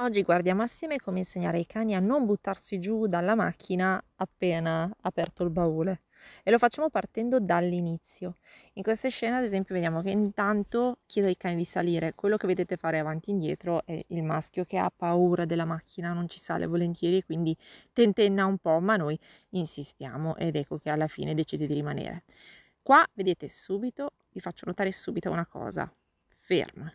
Oggi guardiamo assieme come insegnare ai cani a non buttarsi giù dalla macchina appena aperto il baule e lo facciamo partendo dall'inizio. In questa scena ad esempio vediamo che intanto chiedo ai cani di salire, quello che vedete fare avanti e indietro è il maschio che ha paura della macchina, non ci sale volentieri quindi tentenna un po', ma noi insistiamo ed ecco che alla fine decide di rimanere. Qua vedete subito, vi faccio notare subito una cosa, ferma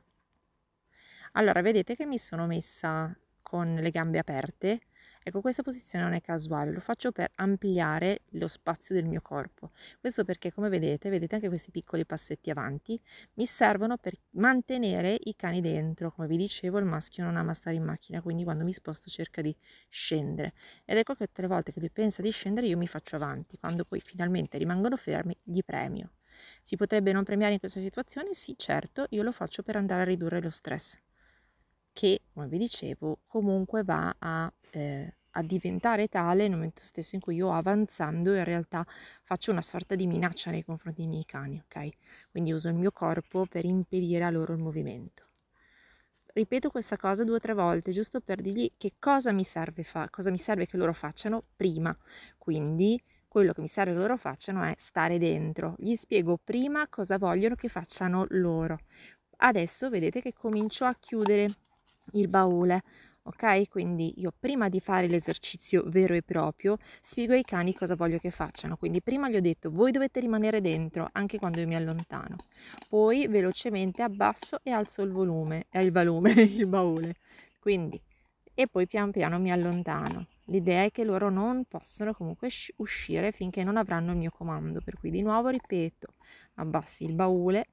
allora, vedete che mi sono messa con le gambe aperte? Ecco, questa posizione non è casuale, lo faccio per ampliare lo spazio del mio corpo. Questo perché, come vedete, vedete anche questi piccoli passetti avanti, mi servono per mantenere i cani dentro. Come vi dicevo, il maschio non ama stare in macchina, quindi quando mi sposto cerca di scendere. Ed ecco che tutte le volte che lui pensa di scendere io mi faccio avanti. Quando poi finalmente rimangono fermi, gli premio. Si potrebbe non premiare in questa situazione? Sì, certo, io lo faccio per andare a ridurre lo stress che, come vi dicevo, comunque va a, eh, a, diventare tale nel momento stesso in cui io avanzando in realtà faccio una sorta di minaccia nei confronti dei miei cani, ok? Quindi uso il mio corpo per impedire a loro il movimento. Ripeto questa cosa due o tre volte, giusto per dirgli che cosa mi serve, fa- cosa mi serve che loro facciano prima. Quindi quello che mi serve che loro facciano è stare dentro. Gli spiego prima cosa vogliono che facciano loro. Adesso vedete che comincio a chiudere il baule. Ok, quindi io prima di fare l'esercizio vero e proprio spiego ai cani cosa voglio che facciano. Quindi prima gli ho detto voi dovete rimanere dentro anche quando io mi allontano. Poi velocemente abbasso e alzo il volume, eh, il volume, il baule. Quindi e poi pian piano mi allontano. L'idea è che loro non possono comunque uscire finché non avranno il mio comando, per cui di nuovo ripeto, abbassi il baule,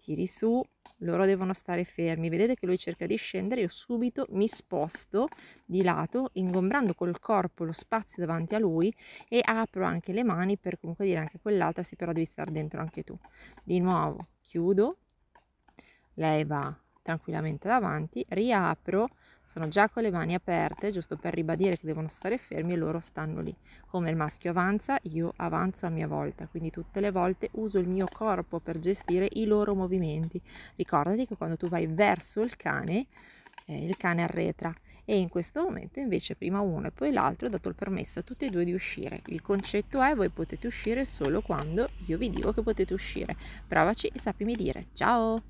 tiri su, loro devono stare fermi, vedete che lui cerca di scendere, io subito mi sposto di lato, ingombrando col corpo lo spazio davanti a lui e apro anche le mani per comunque dire anche quell'altra, sì però devi stare dentro anche tu. Di nuovo chiudo, lei va tranquillamente davanti, riapro, sono già con le mani aperte, giusto per ribadire che devono stare fermi e loro stanno lì. Come il maschio avanza, io avanzo a mia volta, quindi tutte le volte uso il mio corpo per gestire i loro movimenti. Ricordati che quando tu vai verso il cane, eh, il cane arretra e in questo momento invece prima uno e poi l'altro ho dato il permesso a tutti e due di uscire. Il concetto è voi potete uscire solo quando io vi dico che potete uscire. Provaci e sappimi dire. Ciao!